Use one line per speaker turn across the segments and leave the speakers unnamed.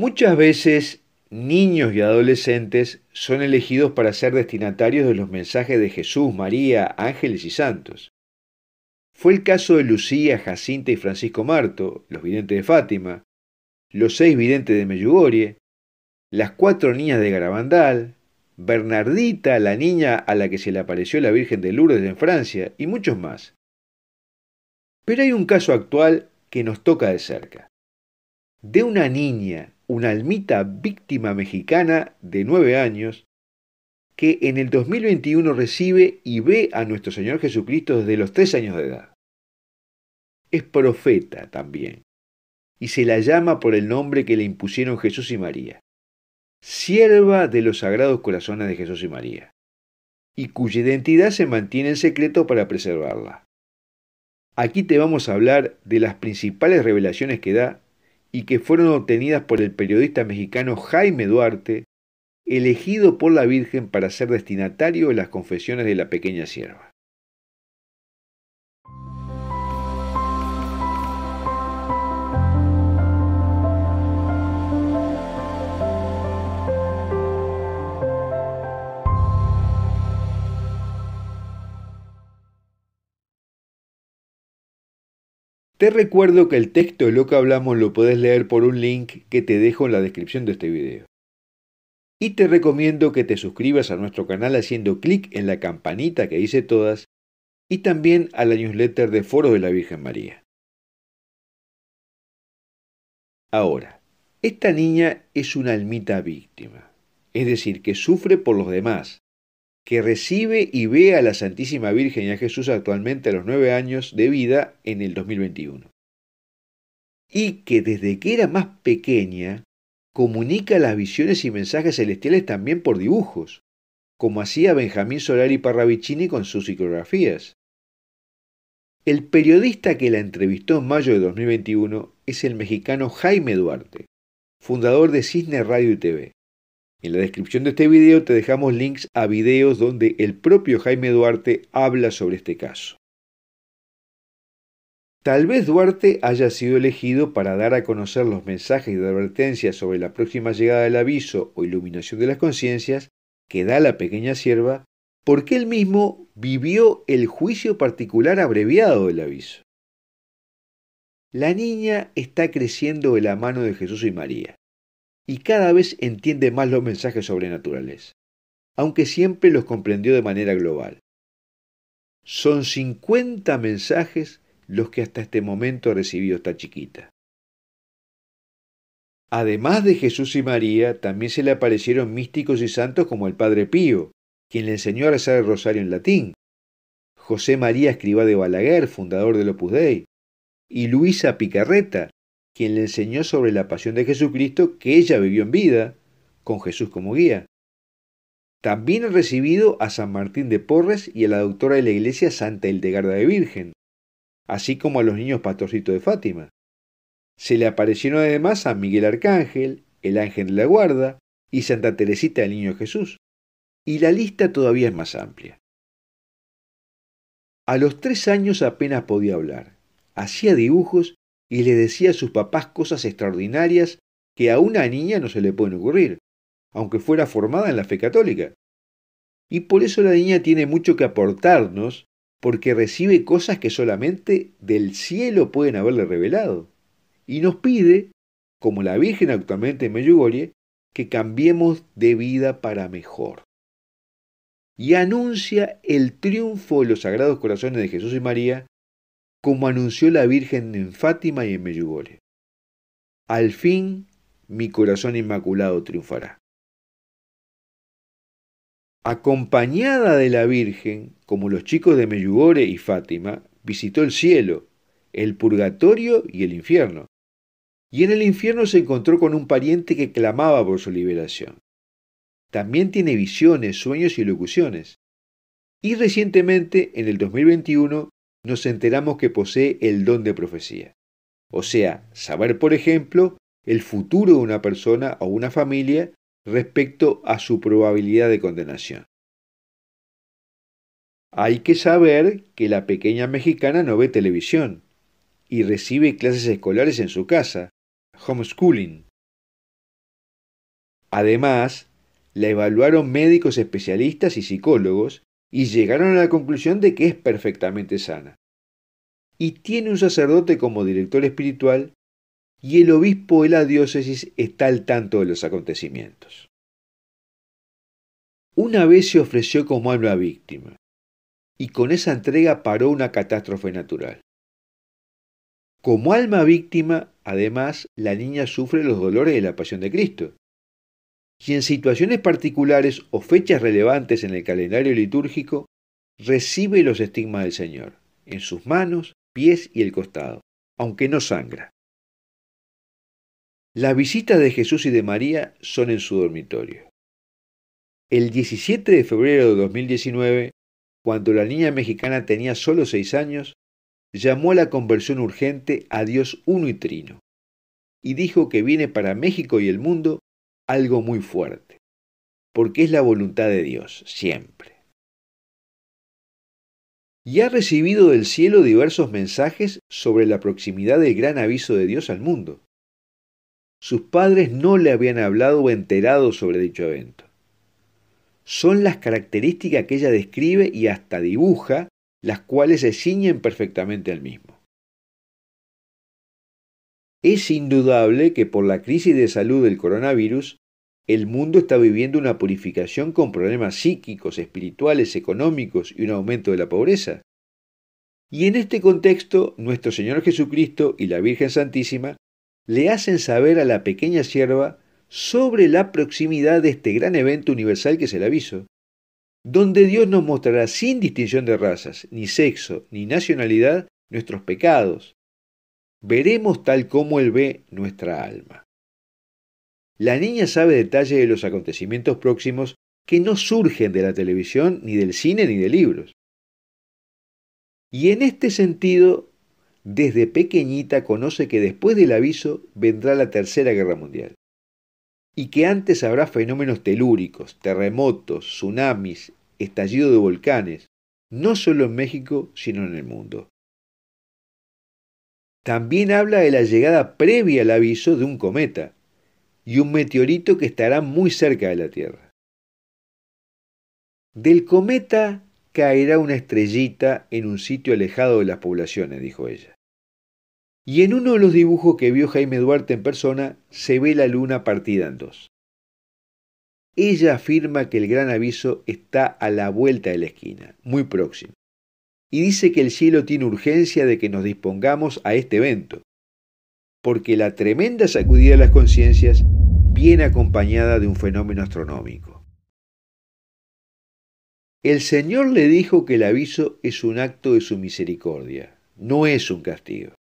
Muchas veces niños y adolescentes son elegidos para ser destinatarios de los mensajes de Jesús, María, ángeles y santos. Fue el caso de Lucía, Jacinta y Francisco Marto, los videntes de Fátima, los seis videntes de Meyugorie, las cuatro niñas de Garabandal, Bernardita, la niña a la que se le apareció la Virgen de Lourdes en Francia, y muchos más. Pero hay un caso actual que nos toca de cerca. De una niña una almita víctima mexicana de nueve años que en el 2021 recibe y ve a nuestro Señor Jesucristo desde los tres años de edad. Es profeta también, y se la llama por el nombre que le impusieron Jesús y María, sierva de los sagrados corazones de Jesús y María, y cuya identidad se mantiene en secreto para preservarla. Aquí te vamos a hablar de las principales revelaciones que da y que fueron obtenidas por el periodista mexicano Jaime Duarte, elegido por la Virgen para ser destinatario de las confesiones de la pequeña sierva. Te recuerdo que el texto de lo que hablamos lo puedes leer por un link que te dejo en la descripción de este video. Y te recomiendo que te suscribas a nuestro canal haciendo clic en la campanita que dice todas y también a la newsletter de Foros de la Virgen María. Ahora, esta niña es una almita víctima, es decir, que sufre por los demás, que recibe y ve a la Santísima Virgen y a Jesús actualmente a los nueve años de vida en el 2021. Y que desde que era más pequeña comunica las visiones y mensajes celestiales también por dibujos, como hacía Benjamín Solari Parravicini con sus psicografías. El periodista que la entrevistó en mayo de 2021 es el mexicano Jaime Duarte, fundador de Cisne Radio y TV. En la descripción de este video te dejamos links a videos donde el propio Jaime Duarte habla sobre este caso. Tal vez Duarte haya sido elegido para dar a conocer los mensajes de advertencia sobre la próxima llegada del aviso o iluminación de las conciencias que da la pequeña sierva, porque él mismo vivió el juicio particular abreviado del aviso. La niña está creciendo de la mano de Jesús y María y cada vez entiende más los mensajes sobrenaturales, aunque siempre los comprendió de manera global. Son 50 mensajes los que hasta este momento ha recibido esta chiquita. Además de Jesús y María, también se le aparecieron místicos y santos como el Padre Pío, quien le enseñó a rezar el rosario en latín, José María escriba de Balaguer, fundador del Opus Dei, y Luisa Picarreta, quien le enseñó sobre la pasión de Jesucristo que ella vivió en vida, con Jesús como guía. También ha recibido a San Martín de Porres y a la doctora de la iglesia Santa Hildegarda de Virgen, así como a los niños pastorcitos de Fátima. Se le aparecieron además a Miguel Arcángel, el Ángel de la Guarda y Santa Teresita del Niño Jesús. Y la lista todavía es más amplia. A los tres años apenas podía hablar, hacía dibujos y le decía a sus papás cosas extraordinarias que a una niña no se le pueden ocurrir, aunque fuera formada en la fe católica. Y por eso la niña tiene mucho que aportarnos, porque recibe cosas que solamente del cielo pueden haberle revelado. Y nos pide, como la Virgen actualmente en Meyugorie, que cambiemos de vida para mejor. Y anuncia el triunfo de los Sagrados Corazones de Jesús y María como anunció la Virgen en Fátima y en Meyugore. Al fin mi corazón inmaculado triunfará. Acompañada de la Virgen, como los chicos de Meyugore y Fátima, visitó el cielo, el purgatorio y el infierno. Y en el infierno se encontró con un pariente que clamaba por su liberación. También tiene visiones, sueños y locuciones. Y recientemente, en el 2021, nos enteramos que posee el don de profecía. O sea, saber, por ejemplo, el futuro de una persona o una familia respecto a su probabilidad de condenación. Hay que saber que la pequeña mexicana no ve televisión y recibe clases escolares en su casa, homeschooling. Además, la evaluaron médicos especialistas y psicólogos y llegaron a la conclusión de que es perfectamente sana. Y tiene un sacerdote como director espiritual y el obispo de la diócesis está al tanto de los acontecimientos. Una vez se ofreció como alma víctima y con esa entrega paró una catástrofe natural. Como alma víctima, además, la niña sufre los dolores de la pasión de Cristo y en situaciones particulares o fechas relevantes en el calendario litúrgico, recibe los estigmas del Señor, en sus manos, pies y el costado, aunque no sangra. Las visitas de Jesús y de María son en su dormitorio. El 17 de febrero de 2019, cuando la niña mexicana tenía solo seis años, llamó a la conversión urgente a Dios uno y trino, y dijo que viene para México y el mundo algo muy fuerte, porque es la voluntad de Dios, siempre. Y ha recibido del cielo diversos mensajes sobre la proximidad del gran aviso de Dios al mundo. Sus padres no le habían hablado o enterado sobre dicho evento. Son las características que ella describe y hasta dibuja, las cuales se ciñen perfectamente al mismo. Es indudable que por la crisis de salud del coronavirus, el mundo está viviendo una purificación con problemas psíquicos, espirituales, económicos y un aumento de la pobreza. Y en este contexto, nuestro Señor Jesucristo y la Virgen Santísima le hacen saber a la pequeña sierva sobre la proximidad de este gran evento universal que se le aviso, donde Dios nos mostrará sin distinción de razas, ni sexo, ni nacionalidad, nuestros pecados. Veremos tal como Él ve nuestra alma. La niña sabe detalles de los acontecimientos próximos que no surgen de la televisión, ni del cine, ni de libros. Y en este sentido, desde pequeñita conoce que después del aviso vendrá la Tercera Guerra Mundial y que antes habrá fenómenos telúricos, terremotos, tsunamis, estallido de volcanes, no solo en México, sino en el mundo. También habla de la llegada previa al aviso de un cometa, y un meteorito que estará muy cerca de la Tierra. Del cometa caerá una estrellita en un sitio alejado de las poblaciones, dijo ella. Y en uno de los dibujos que vio Jaime Duarte en persona se ve la luna partida en dos. Ella afirma que el gran aviso está a la vuelta de la esquina, muy próximo, y dice que el cielo tiene urgencia de que nos dispongamos a este evento, porque la tremenda sacudida de las conciencias bien acompañada de un fenómeno astronómico. El Señor le dijo que el aviso es un acto de su misericordia, no es un castigo.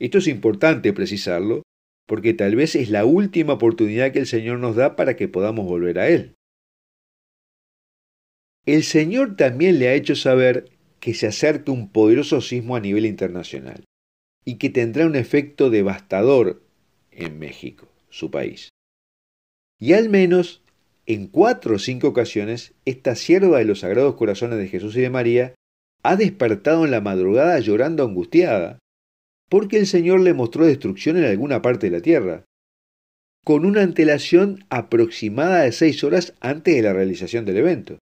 Esto es importante precisarlo, porque tal vez es la última oportunidad que el Señor nos da para que podamos volver a Él. El Señor también le ha hecho saber que se acerca un poderoso sismo a nivel internacional y que tendrá un efecto devastador en México, su país. Y al menos en cuatro o cinco ocasiones, esta sierva de los Sagrados Corazones de Jesús y de María ha despertado en la madrugada llorando angustiada, porque el Señor le mostró destrucción en alguna parte de la tierra, con una antelación aproximada de seis horas antes de la realización del evento.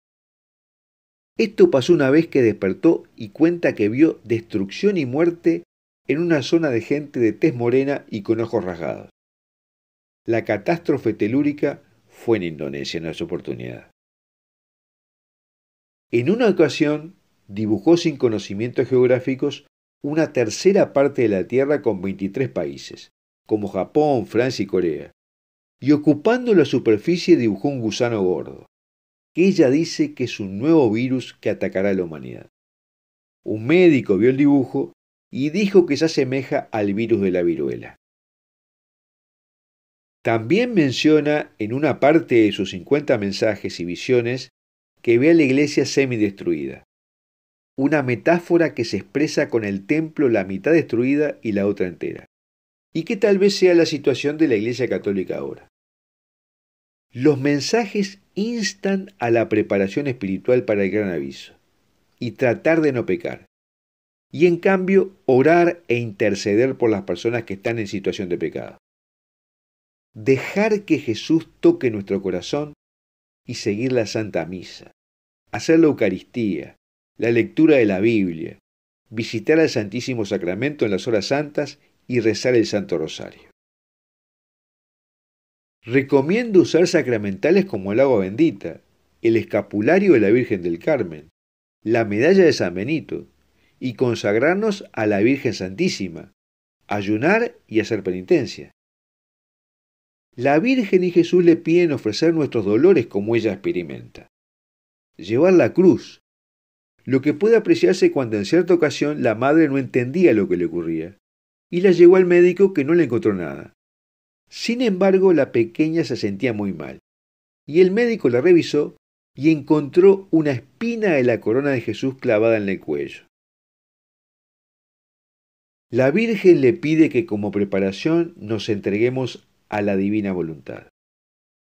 Esto pasó una vez que despertó y cuenta que vio destrucción y muerte en una zona de gente de tez morena y con ojos rasgados. La catástrofe telúrica fue en Indonesia en esa oportunidad. En una ocasión, dibujó sin conocimientos geográficos una tercera parte de la Tierra con 23 países, como Japón, Francia y Corea, y ocupando la superficie dibujó un gusano gordo, que ella dice que es un nuevo virus que atacará a la humanidad. Un médico vio el dibujo y dijo que se asemeja al virus de la viruela. También menciona en una parte de sus 50 mensajes y visiones que ve a la iglesia semidestruida, una metáfora que se expresa con el templo la mitad destruida y la otra entera, y que tal vez sea la situación de la iglesia católica ahora. Los mensajes instan a la preparación espiritual para el gran aviso y tratar de no pecar, y en cambio orar e interceder por las personas que están en situación de pecado dejar que Jesús toque nuestro corazón y seguir la Santa Misa, hacer la Eucaristía, la lectura de la Biblia, visitar al Santísimo Sacramento en las horas santas y rezar el Santo Rosario. Recomiendo usar sacramentales como el agua bendita, el escapulario de la Virgen del Carmen, la medalla de San Benito y consagrarnos a la Virgen Santísima, ayunar y hacer penitencia. La Virgen y Jesús le piden ofrecer nuestros dolores como ella experimenta. Llevar la cruz. Lo que puede apreciarse cuando en cierta ocasión la madre no entendía lo que le ocurría y la llevó al médico que no le encontró nada. Sin embargo, la pequeña se sentía muy mal y el médico la revisó y encontró una espina de la corona de Jesús clavada en el cuello. La Virgen le pide que como preparación nos entreguemos a la divina voluntad.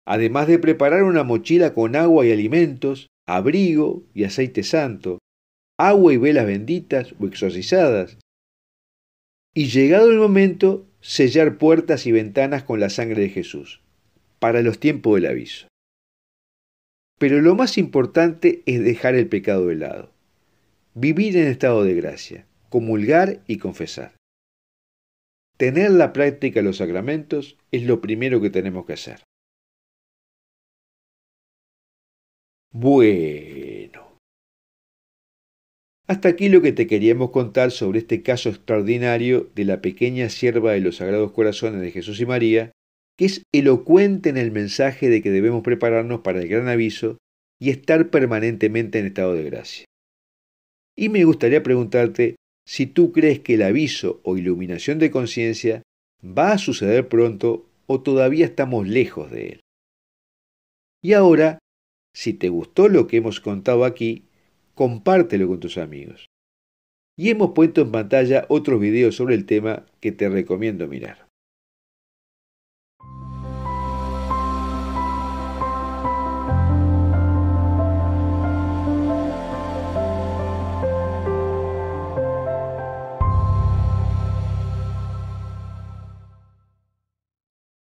Además de preparar una mochila con agua y alimentos, abrigo y aceite santo, agua y velas benditas o exorcizadas, y llegado el momento, sellar puertas y ventanas con la sangre de Jesús, para los tiempos del aviso. Pero lo más importante es dejar el pecado de lado, vivir en estado de gracia, comulgar y confesar. Tener la práctica de los sacramentos es lo primero que tenemos que hacer. Bueno. Hasta aquí lo que te queríamos contar sobre este caso extraordinario de la pequeña sierva de los Sagrados Corazones de Jesús y María, que es elocuente en el mensaje de que debemos prepararnos para el gran aviso y estar permanentemente en estado de gracia. Y me gustaría preguntarte si tú crees que el aviso o iluminación de conciencia va a suceder pronto o todavía estamos lejos de él. Y ahora, si te gustó lo que hemos contado aquí, compártelo con tus amigos. Y hemos puesto en pantalla otros videos sobre el tema que te recomiendo mirar.